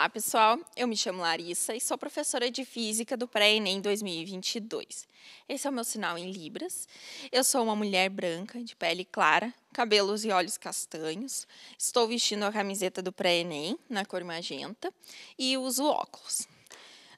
Olá, pessoal. Eu me chamo Larissa e sou professora de Física do Pré-ENEM 2022. Esse é o meu sinal em Libras. Eu sou uma mulher branca, de pele clara, cabelos e olhos castanhos. Estou vestindo a camiseta do Pré-ENEM, na cor magenta, e uso óculos.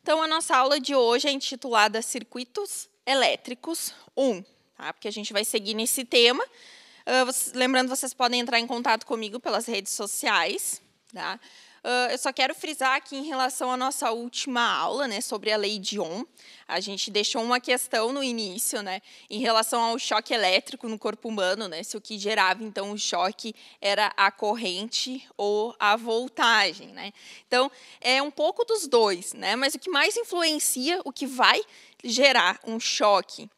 Então, a nossa aula de hoje é intitulada Circuitos Elétricos 1, tá? porque a gente vai seguir nesse tema. Uh, lembrando, vocês podem entrar em contato comigo pelas redes sociais. Tá? Uh, eu só quero frisar aqui em relação à nossa última aula, né, sobre a lei de Ohm. A gente deixou uma questão no início, né, em relação ao choque elétrico no corpo humano, né, se o que gerava então o choque era a corrente ou a voltagem, né. Então é um pouco dos dois, né, mas o que mais influencia, o que vai gerar um choque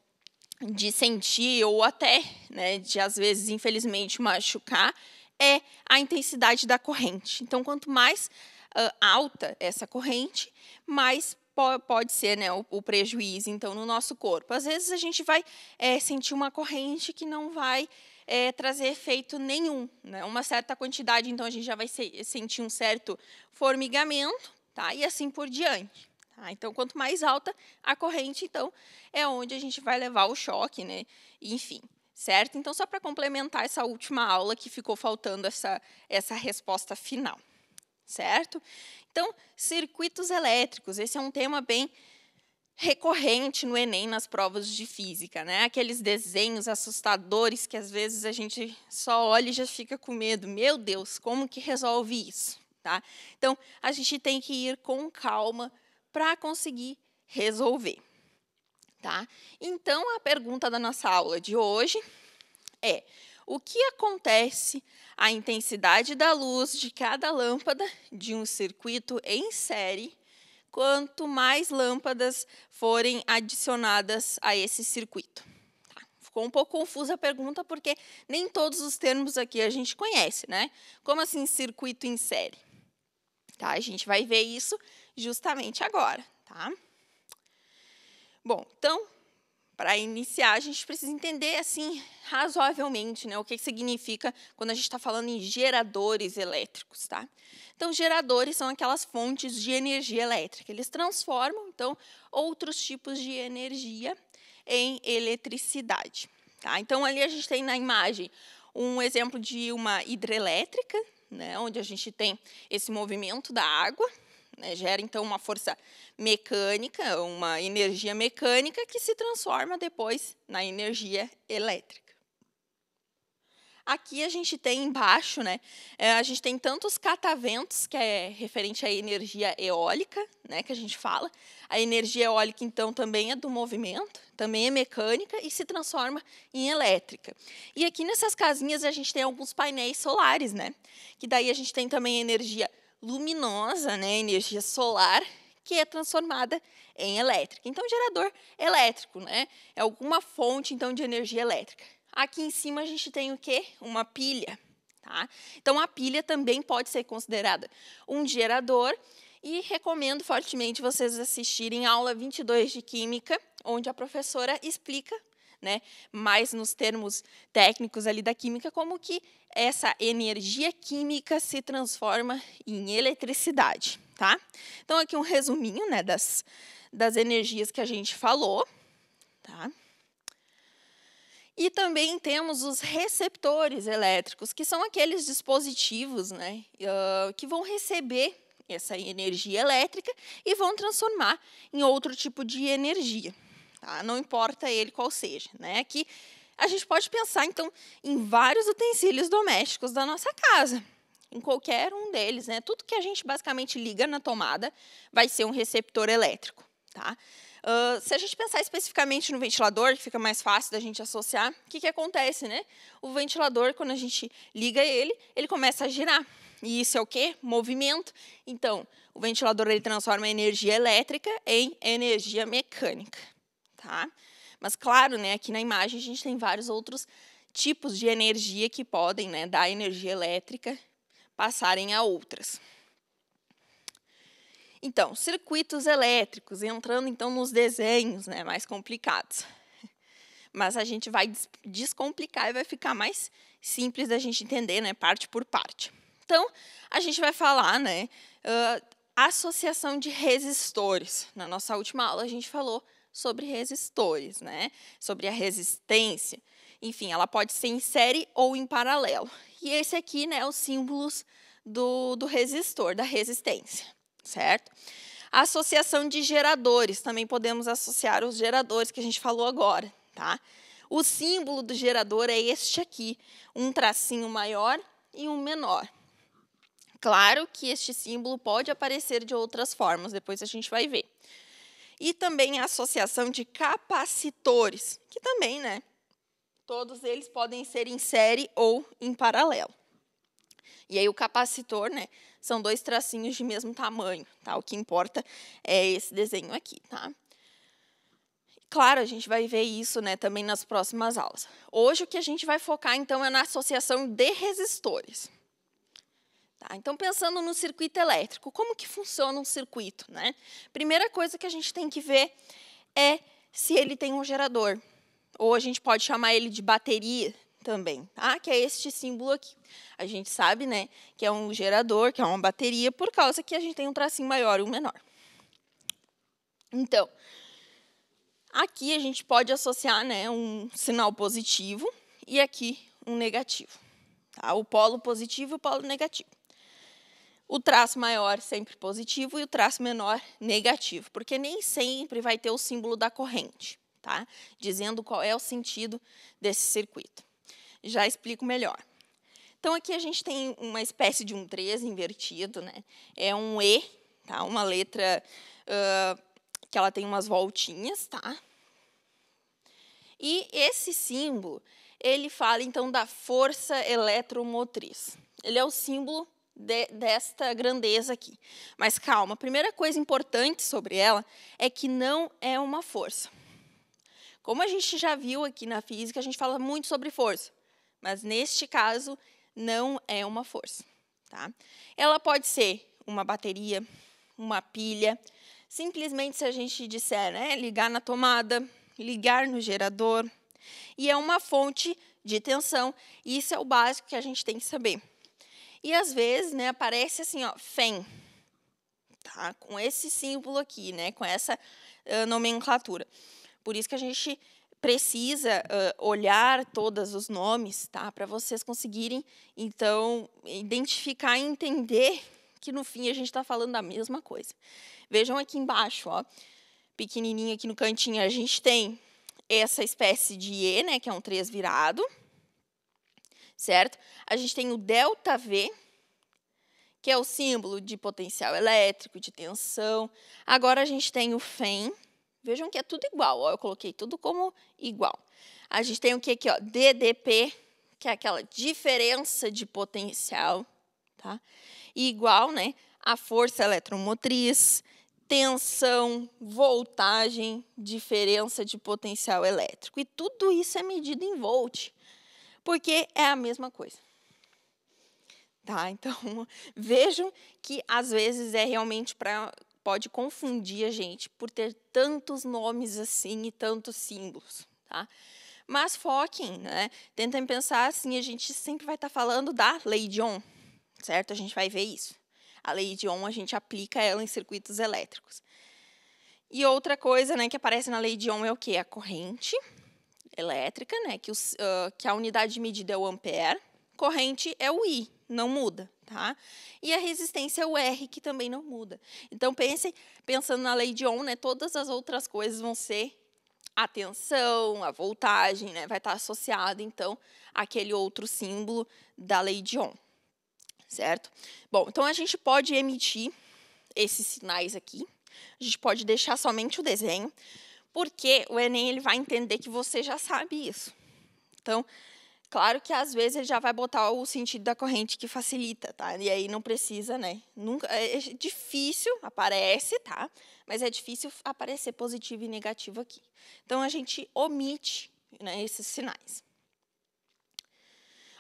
de sentir ou até, né, de às vezes infelizmente machucar é a intensidade da corrente. Então, quanto mais uh, alta essa corrente, mais po pode ser né, o, o, prejuízo então no nosso corpo. Às vezes a gente vai é, sentir uma corrente que não vai é, trazer efeito nenhum, né? uma certa quantidade, então a gente já vai se sentir um certo formigamento, tá? E assim por diante. Tá? Então, quanto mais alta a corrente, então é onde a gente vai levar o choque, né? Enfim certo? Então, só para complementar essa última aula que ficou faltando essa, essa resposta final, certo? Então, circuitos elétricos, esse é um tema bem recorrente no Enem nas provas de física, né? Aqueles desenhos assustadores que às vezes a gente só olha e já fica com medo. Meu Deus, como que resolve isso, tá? Então, a gente tem que ir com calma para conseguir resolver. Tá? Então, a pergunta da nossa aula de hoje é: o que acontece à intensidade da luz de cada lâmpada de um circuito em série quanto mais lâmpadas forem adicionadas a esse circuito? Tá? Ficou um pouco confusa a pergunta porque nem todos os termos aqui a gente conhece, né? Como assim circuito em série? Tá, a gente vai ver isso justamente agora, tá? Bom, então, para iniciar, a gente precisa entender, assim, razoavelmente, né, o que significa quando a gente está falando em geradores elétricos, tá? Então, geradores são aquelas fontes de energia elétrica. Eles transformam, então, outros tipos de energia em eletricidade, tá? Então, ali a gente tem na imagem um exemplo de uma hidrelétrica, né, onde a gente tem esse movimento da água, né? Gera, então, uma força mecânica, uma energia mecânica que se transforma depois na energia elétrica. Aqui a gente tem embaixo, né? Eh, a gente tem tantos cataventos, que é referente à energia eólica, né? Que a gente fala. A energia eólica, então, também é do movimento, também é mecânica e se transforma em elétrica. E aqui nessas casinhas a gente tem alguns painéis solares, né? Que daí a gente tem também energia elétrica, luminosa, né, energia solar, que é transformada em elétrica. Então, gerador elétrico, né? É alguma fonte então de energia elétrica. Aqui em cima a gente tem o quê? Uma pilha, tá? Então, a pilha também pode ser considerada um gerador e recomendo fortemente vocês assistirem a aula 22 de química, onde a professora explica né, mais nos termos técnicos ali da química, como que essa energia química se transforma em eletricidade, tá? Então aqui um resuminho, né, das das energias que a gente falou, tá? E também temos os receptores elétricos, que são aqueles dispositivos, né, ah, que vão receber essa energia elétrica e vão transformar em outro tipo de energia tá? não importa ele qual seja. Né? a gente pode pensar, então, em vários utensílios domésticos da nossa casa, em qualquer um deles. Né? Tudo que a gente basicamente liga na tomada vai ser um receptor elétrico. Tá? Uh, se a gente pensar especificamente no ventilador, que fica mais fácil da gente associar, o que, que acontece? Né? O ventilador, quando a gente liga ele, ele começa a girar. E isso é o quê? Movimento. Então, o ventilador ele transforma a energia elétrica em energia mecânica tá? Mas claro, né, aqui na imagem a gente tem vários outros tipos de energia que podem, né, da energia elétrica passarem a outras. Então, circuitos elétricos, entrando então nos desenhos, né, mais complicados. Mas a gente vai descomplicar e vai ficar mais simples da gente entender, né, parte por parte. Então, a gente vai falar, né, uh, associação de resistores. Na nossa última aula a gente falou sobre resistores, né? Sobre a resistência. Enfim, ela pode ser em série ou em paralelo. E esse aqui, né, é o símbolo do, do resistor, da resistência, certo? Associação de geradores, também podemos associar os geradores que a gente falou agora, tá? O símbolo do gerador é este aqui, um tracinho maior e um menor, Claro que este símbolo pode aparecer de outras formas, depois a gente vai ver. E também a associação de capacitores, que também, né? Todos eles podem ser em série ou em paralelo. E aí o capacitor, né? São dois tracinhos de mesmo tamanho, tá? O que importa é esse desenho aqui, tá? Claro, a gente vai ver isso, né, também nas próximas aulas. Hoje o que a gente vai focar então é na associação de resistores então pensando no circuito elétrico, como que funciona um circuito, né? Primeira coisa que a gente tem que ver é se ele tem um gerador, ou a gente pode chamar ele de bateria também, tá? Que é este símbolo aqui. A gente sabe, né, que é um gerador, que é uma bateria, por causa que a gente tem um tracinho maior e um menor. Então, aqui a gente pode associar, né, um sinal positivo e aqui um negativo, tá? O polo positivo e o polo negativo o traço maior sempre positivo e o traço menor negativo, porque nem sempre vai ter o símbolo da corrente, tá? Dizendo qual é o sentido desse circuito. Já explico melhor. Então aqui a gente tem uma espécie de um 3 invertido, né? É um E, tá? Uma letra uh, que ela tem umas voltinhas, tá? E esse símbolo, ele fala então da força eletromotriz. Ele é o símbolo de, desta grandeza aqui. Mas calma, a primeira coisa importante sobre ela é que não é uma força. Como a gente já viu aqui na física, a gente fala muito sobre força, mas neste caso não é uma força. Tá? Ela pode ser uma bateria, uma pilha, simplesmente se a gente disser, né, ligar na tomada, ligar no gerador, e é uma fonte de tensão, e isso é o básico que a gente tem que saber. E às vezes, né, aparece assim, ó, FEM, tá? Com esse símbolo aqui, né, com essa uh, nomenclatura. Por isso que a gente precisa uh, olhar todos os nomes, tá? Para vocês conseguirem, então, identificar e entender que no fim a gente está falando da mesma coisa. Vejam aqui embaixo, ó, pequenininho aqui no cantinho, a gente tem essa espécie de E, né, que é um três virado, certo? A gente tem o delta V, que é o símbolo de potencial elétrico, de tensão. Agora a gente tem o FEM. Vejam que é tudo igual, ó, eu coloquei tudo como igual. A gente tem o que aqui, ó, DDP, que é aquela diferença de potencial, tá? igual, né, a força eletromotriz, tensão, voltagem, diferença de potencial elétrico. E tudo isso é medido em volt porque é a mesma coisa. Tá? Então, vejam que às vezes é realmente para pode confundir a gente por ter tantos nomes assim e tantos símbolos, tá? Mas foquem, né? Tentem pensar assim, a gente sempre vai estar tá falando da lei de Ohm, certo? A gente vai ver isso. A lei de Ohm, a gente aplica ela em circuitos elétricos. E outra coisa, né, que aparece na lei de Ohm é o quê? A corrente, elétrica, né, que, os, uh, que a unidade de medida é o ampere, corrente é o I, não muda, tá? E a resistência é o R, que também não muda. Então, pense, pensando na lei de Ohm, né, todas as outras coisas vão ser a tensão, a voltagem, né, vai estar associada, então, àquele outro símbolo da lei de Ohm, certo? Bom, então a gente pode emitir esses sinais aqui, a gente pode deixar somente o desenho, porque o Enem ele vai entender que você já sabe isso. Então, claro que às vezes ele já vai botar o sentido da corrente que facilita, tá? E aí não precisa, né? Nunca é, é difícil aparece, tá? Mas é difícil aparecer positivo e negativo aqui. Então a gente omite, né, esses sinais.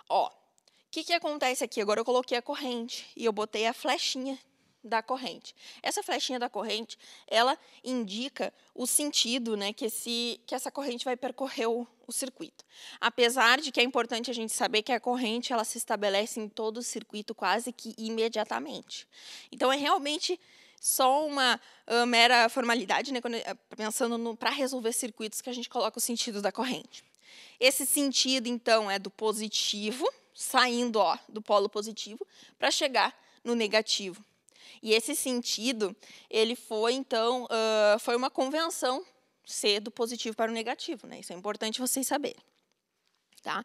Ó, o que, que acontece aqui? Agora eu coloquei a corrente e eu botei a flechinha da corrente. Essa flechinha da corrente, ela indica o sentido né, que, esse, que essa corrente vai percorrer o, o circuito. Apesar de que é importante a gente saber que a corrente ela se estabelece em todo o circuito quase que imediatamente. Então, é realmente só uma uh, mera formalidade, né, quando, eh, pensando para resolver circuitos, que a gente coloca o sentido da corrente. Esse sentido, então, é do positivo, saindo ó, do polo positivo, para chegar no negativo, e esse sentido, ele foi então, uh, foi uma convenção ser do positivo para o negativo, né? Isso é importante vocês saberem, tá?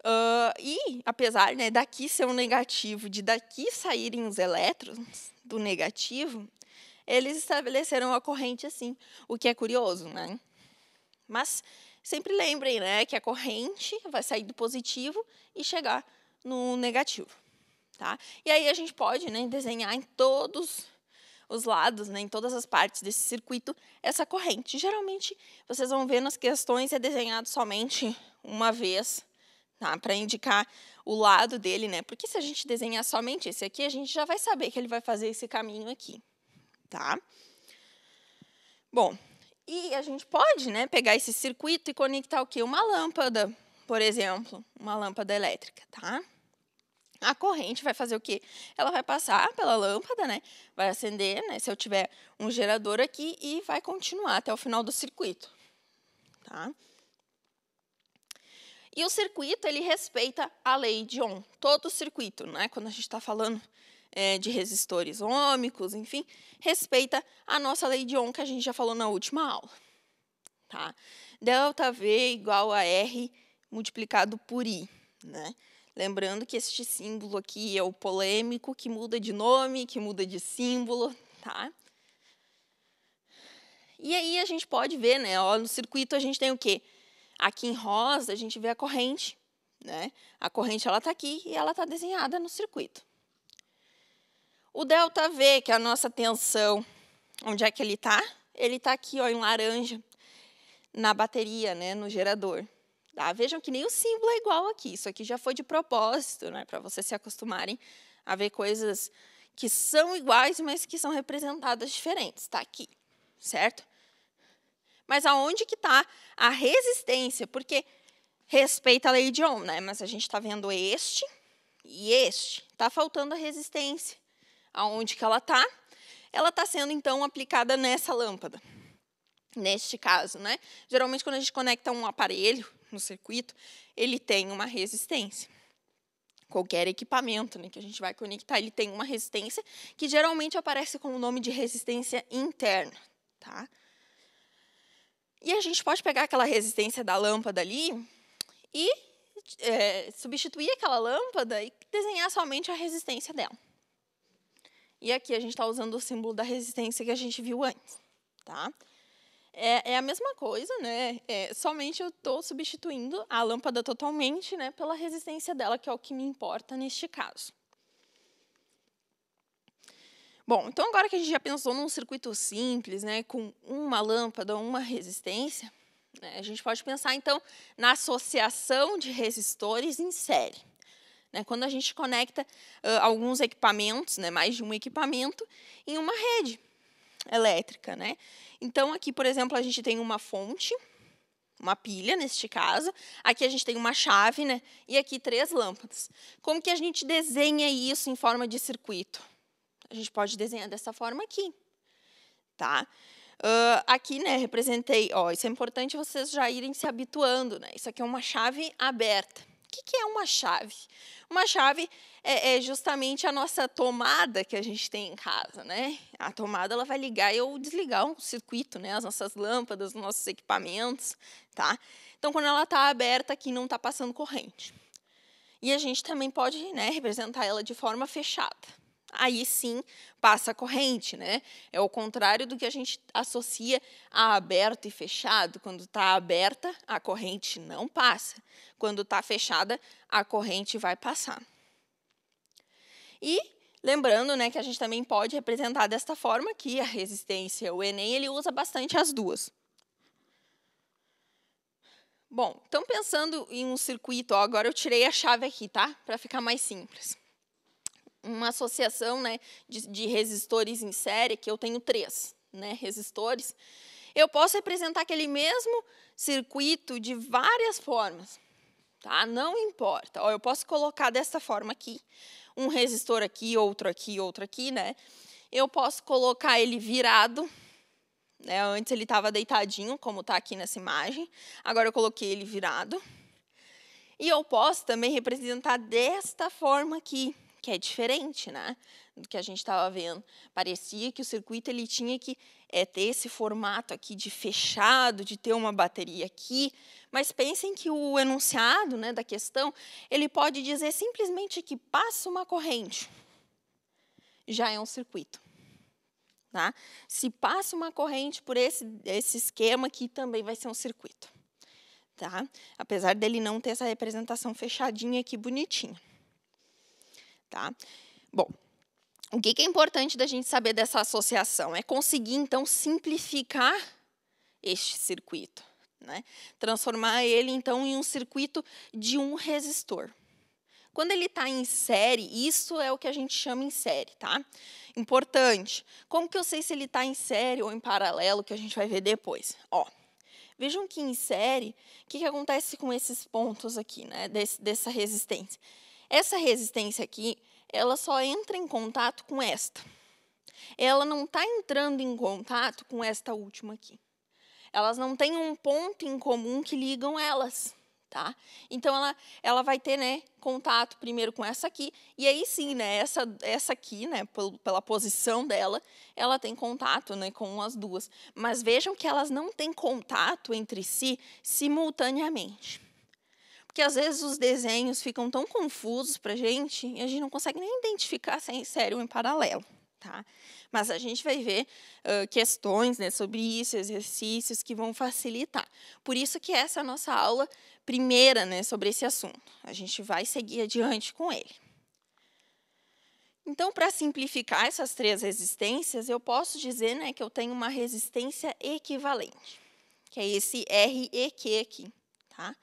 Uh, e apesar né, daqui ser um negativo, de daqui saírem os elétrons do negativo, eles estabeleceram a corrente assim, o que é curioso, né? Mas sempre lembrem, né, que a corrente vai sair do positivo e chegar no negativo. Tá? E aí a gente pode né, desenhar em todos os lados, né, em todas as partes desse circuito, essa corrente. Geralmente, vocês vão ver nas questões, é desenhado somente uma vez, tá, para indicar o lado dele, né? Porque se a gente desenhar somente esse aqui, a gente já vai saber que ele vai fazer esse caminho aqui, tá? Bom, e a gente pode né, pegar esse circuito e conectar o quê? Uma lâmpada, por exemplo, uma lâmpada elétrica, Tá? A corrente vai fazer o quê? Ela vai passar pela lâmpada, né? Vai acender, né? Se eu tiver um gerador aqui e vai continuar até o final do circuito, tá? E o circuito ele respeita a lei de Ohm, todo o circuito, né? Quando a gente está falando é, de resistores ômicos, enfim, respeita a nossa lei de Ohm que a gente já falou na última aula, tá? Delta V igual a R multiplicado por I, né? Lembrando que este símbolo aqui é o polêmico, que muda de nome, que muda de símbolo, tá? E aí a gente pode ver, né? Ó, no circuito a gente tem o quê? Aqui em rosa a gente vê a corrente, né? A corrente ela está aqui e ela está desenhada no circuito. O delta V, que é a nossa tensão, onde é que ele está? Ele está aqui, ó, em laranja, na bateria, né? No gerador. Tá? Vejam que nem o símbolo é igual aqui. Isso aqui já foi de propósito, né, para vocês se acostumarem a ver coisas que são iguais, mas que são representadas diferentes. Está aqui, certo? Mas aonde que está a resistência? Porque respeita a lei de Ohm, né? Mas a gente está vendo este e este. Está faltando a resistência. Aonde que ela está? Ela está sendo, então, aplicada nessa lâmpada neste caso, né? Geralmente quando a gente conecta um aparelho no circuito, ele tem uma resistência. Qualquer equipamento né, que a gente vai conectar, ele tem uma resistência que geralmente aparece com o nome de resistência interna, tá? E a gente pode pegar aquela resistência da lâmpada ali e é, substituir aquela lâmpada e desenhar somente a resistência dela. E aqui a gente está usando o símbolo da resistência que a gente viu antes, tá? É, é a mesma coisa, né? É, somente eu estou substituindo a lâmpada totalmente né, pela resistência dela, que é o que me importa neste caso. Bom, então agora que a gente já pensou num circuito simples, né, com uma lâmpada ou uma resistência, né, a gente pode pensar então na associação de resistores em série. Né, quando a gente conecta uh, alguns equipamentos, né, mais de um equipamento, em uma rede elétrica, né? Então, aqui, por exemplo, a gente tem uma fonte, uma pilha, neste caso. Aqui a gente tem uma chave, né? E aqui três lâmpadas. Como que a gente desenha isso em forma de circuito? A gente pode desenhar dessa forma aqui, tá? Uh, aqui, né, representei, ó, isso é importante vocês já irem se habituando, né? Isso aqui é uma chave aberta. O que, que é uma chave? Uma chave é, é, justamente a nossa tomada que a gente tem em casa, né? A tomada ela vai ligar ou desligar um circuito, né? As nossas lâmpadas, os nossos equipamentos, tá? Então, quando ela está aberta aqui, não está passando corrente. E a gente também pode né, representar ela de forma fechada aí sim passa a corrente, né? É o contrário do que a gente associa a aberto e fechado. Quando está aberta, a corrente não passa. Quando está fechada, a corrente vai passar. E lembrando, né, que a gente também pode representar desta forma que a resistência, o Enem, ele usa bastante as duas. Bom, então pensando em um circuito, ó, agora eu tirei a chave aqui, tá? Para ficar mais simples uma associação né, de, de resistores em série, que eu tenho três né, resistores, eu posso representar aquele mesmo circuito de várias formas. Tá? Não importa. Ó, eu posso colocar dessa forma aqui, um resistor aqui, outro aqui, outro aqui, né? Eu posso colocar ele virado. Né? Antes ele estava deitadinho, como está aqui nessa imagem. Agora eu coloquei ele virado. E eu posso também representar desta forma aqui que é diferente, né, do que a gente estava vendo. Parecia que o circuito ele tinha que é, ter esse formato aqui de fechado, de ter uma bateria aqui, mas pensem que o enunciado, né, da questão, ele pode dizer simplesmente que passa uma corrente, já é um circuito. Tá? Se passa uma corrente por esse, esse esquema aqui, também vai ser um circuito. Tá? Apesar dele não ter essa representação fechadinha aqui bonitinha. Tá? Bom, o que é importante da gente saber dessa associação? É conseguir, então, simplificar este circuito. Né? Transformar ele, então, em um circuito de um resistor. Quando ele está em série, isso é o que a gente chama em série, tá? Importante. Como que eu sei se ele está em série ou em paralelo, que a gente vai ver depois? Ó, vejam que em série, o que, que acontece com esses pontos aqui, né? Des, dessa resistência? Essa resistência aqui, ela só entra em contato com esta. Ela não está entrando em contato com esta última aqui. Elas não têm um ponto em comum que ligam elas. Tá? Então ela, ela vai ter né, contato primeiro com essa aqui, e aí sim, né, essa, essa aqui, né, pela posição dela, ela tem contato né, com as duas. Mas vejam que elas não têm contato entre si simultaneamente que às vezes os desenhos ficam tão confusos para a gente e a gente não consegue nem identificar se é em série ou em paralelo. Tá? Mas a gente vai ver uh, questões né, sobre isso, exercícios que vão facilitar. Por isso que essa é a nossa aula primeira né, sobre esse assunto. A gente vai seguir adiante com ele. Então, para simplificar essas três resistências, eu posso dizer né, que eu tenho uma resistência equivalente, que é esse REQ aqui. Tá?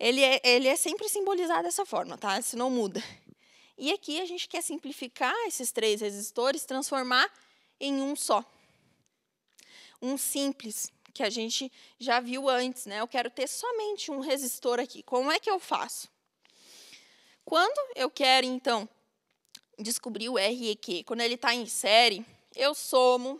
ele é, ele é sempre simbolizado dessa forma, tá? Isso não muda. E aqui a gente quer simplificar esses três resistores, transformar em um só. Um simples, que a gente já viu antes, né? Eu quero ter somente um resistor aqui. Como é que eu faço? Quando eu quero, então, descobrir o REQ, quando ele está em série, eu somo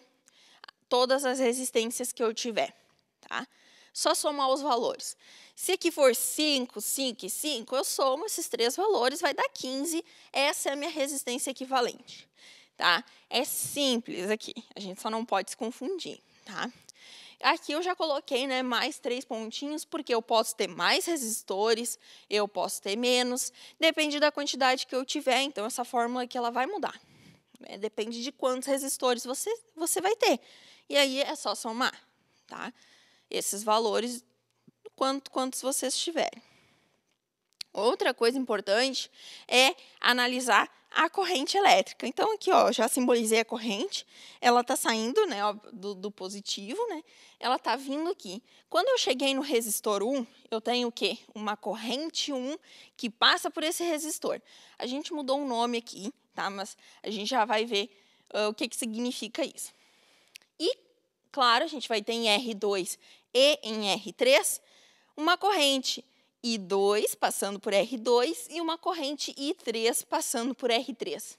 todas as resistências que eu tiver, tá? só somar os valores. Se aqui for 5, 5 e 5, eu somo esses três valores, vai dar 15. Essa é a minha resistência equivalente. Tá? É simples aqui, a gente só não pode se confundir. Tá? Aqui eu já coloquei né, mais três pontinhos, porque eu posso ter mais resistores, eu posso ter menos, depende da quantidade que eu tiver, então essa fórmula aqui ela vai mudar. Né? Depende de quantos resistores você, você vai ter. E aí é só somar, tá? esses valores quanto quantos vocês tiverem. Outra coisa importante é analisar a corrente elétrica. Então, aqui, ó, já simbolizei a corrente. Ela está saindo né, ó, do, do, positivo, né? Ela está vindo aqui. Quando eu cheguei no resistor 1, eu tenho o quê? Uma corrente 1 que passa por esse resistor. A gente mudou um nome aqui, tá? Mas a gente já vai ver uh, o que, que significa isso. E, claro, a gente vai ter em R2 e em R3, uma corrente I2 passando por R2 e uma corrente I3 passando por R3.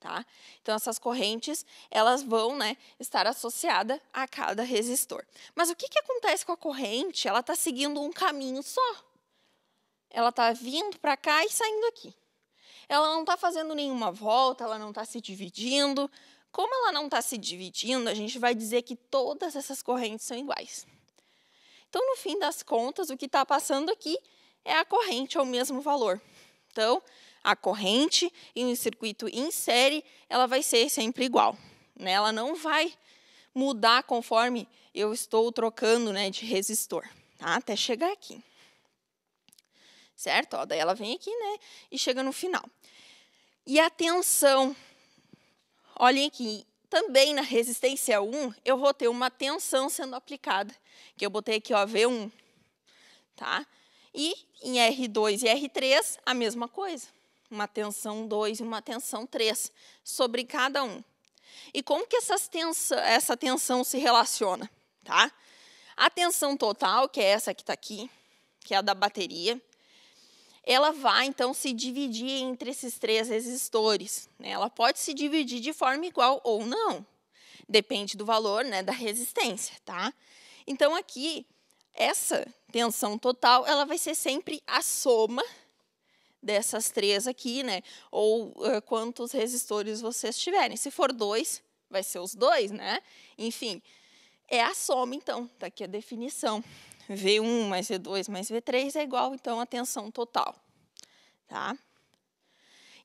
Tá? Então, essas correntes elas vão né, estar associadas a cada resistor. Mas o que, que acontece com a corrente? Ela está seguindo um caminho só. Ela está vindo para cá e saindo aqui. Ela não está fazendo nenhuma volta, ela não está se dividindo. Como ela não está se dividindo, a gente vai dizer que todas essas correntes são iguais. Então, no fim das contas, o que está passando aqui é a corrente ao mesmo valor. Então, a corrente em um circuito em série, ela vai ser sempre igual. Né? Ela não vai mudar conforme eu estou trocando né, de resistor, tá? até chegar aqui. Certo? Ó, daí ela vem aqui né, e chega no final. E a tensão, olhem aqui, também na resistência 1, eu vou ter uma tensão sendo aplicada, que eu botei aqui, ó, V1. Tá? E em R2 e R3, a mesma coisa. Uma tensão 2 e uma tensão 3 sobre cada um. E como que essas tens essa tensão se relaciona? Tá? A tensão total, que é essa que está aqui, que é a da bateria, ela vai então se dividir entre esses três resistores. Né? Ela pode se dividir de forma igual ou não, depende do valor né, da resistência. Tá? Então, aqui, essa tensão total ela vai ser sempre a soma dessas três aqui, né? Ou uh, quantos resistores vocês tiverem. Se for dois, vai ser os dois, né? Enfim, é a soma, então. Está aqui a definição. V1 mais V2 mais V3 é igual, então, à tensão total. Tá?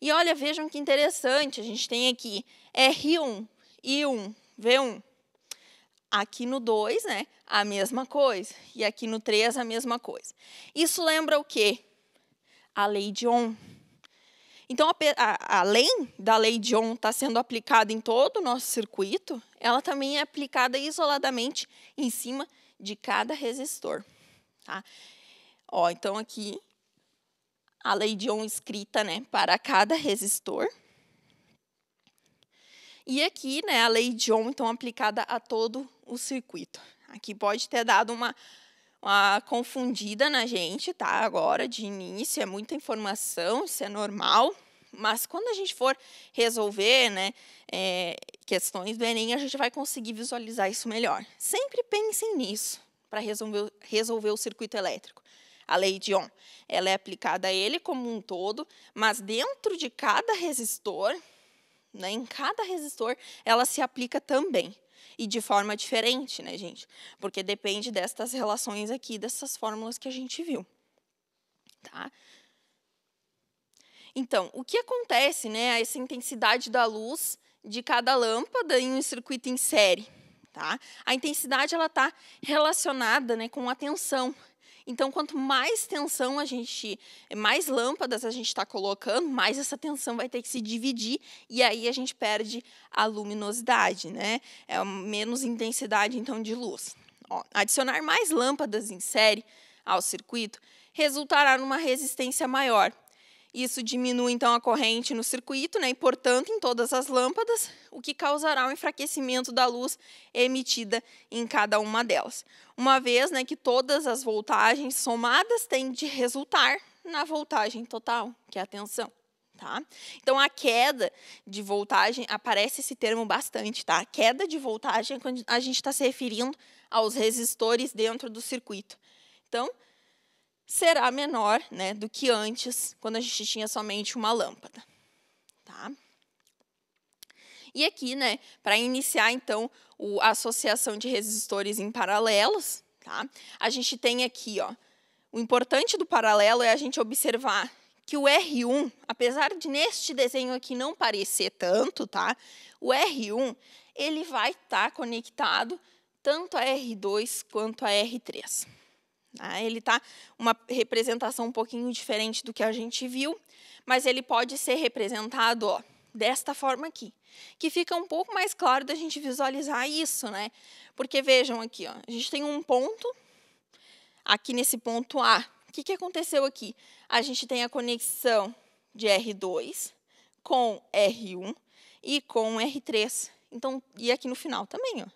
E olha, vejam que interessante, a gente tem aqui R1, I1, V1. Aqui no 2, né, a mesma coisa. E aqui no 3, a mesma coisa. Isso lembra o quê? A lei de Ohm. Então, a, a, além da lei de Ohm estar tá sendo aplicada em todo o nosso circuito, ela também é aplicada isoladamente em cima de cada resistor. Tá? Ó, então, aqui, a lei de Ohm escrita né, para cada resistor. E aqui, né, a lei de Ohm, então, aplicada a todo o circuito. Aqui pode ter dado uma, uma confundida na gente, tá? Agora, de início, é muita informação, isso é normal. Mas quando a gente for resolver né, é, questões do Enem, a gente vai conseguir visualizar isso melhor. Sempre pensem nisso para resolver, resolver o circuito elétrico. A lei de Ohm, ela é aplicada a ele como um todo, mas dentro de cada resistor, né, em cada resistor, ela se aplica também e de forma diferente, né, gente? Porque depende destas relações aqui, dessas fórmulas que a gente viu, tá? Então, o que acontece, né? Essa intensidade da luz de cada lâmpada em um circuito em série, tá? A intensidade ela está relacionada, né, com a tensão. Então, quanto mais tensão a gente, mais lâmpadas a gente está colocando, mais essa tensão vai ter que se dividir e aí a gente perde a luminosidade, né? É menos intensidade então de luz. Ó, adicionar mais lâmpadas em série ao circuito resultará numa resistência maior isso diminui então a corrente no circuito, né, e portanto em todas as lâmpadas, o que causará o um enfraquecimento da luz emitida em cada uma delas. Uma vez, né, que todas as voltagens somadas têm de resultar na voltagem total, que é a tensão. Tá? Então, a queda de voltagem, aparece esse termo bastante, tá? A queda de voltagem é quando a gente está se referindo aos resistores dentro do circuito. Então, será menor né, do que antes, quando a gente tinha somente uma lâmpada. Tá? E aqui, né, para iniciar então a associação de resistores em paralelos, tá? A gente tem aqui, ó, o importante do paralelo é a gente observar que o R1, apesar de neste desenho aqui não parecer tanto, tá? O R1, ele vai estar tá conectado tanto a R2 quanto a R3. Né? Ele está uma representação um pouquinho diferente do que a gente viu, mas ele pode ser representado ó, desta forma aqui, que fica um pouco mais claro da gente visualizar isso, né? Porque vejam aqui, ó, a gente tem um ponto aqui nesse ponto A. O que, que aconteceu aqui? A gente tem a conexão de R2 com R1 e com R3. Então, e aqui no final também, ó.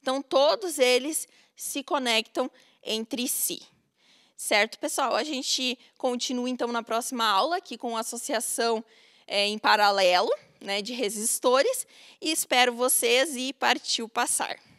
Então, todos eles se conectam entre si. Certo, pessoal? A gente continua então na próxima aula aqui com a associação é, em paralelo né, de resistores e espero vocês e partiu passar.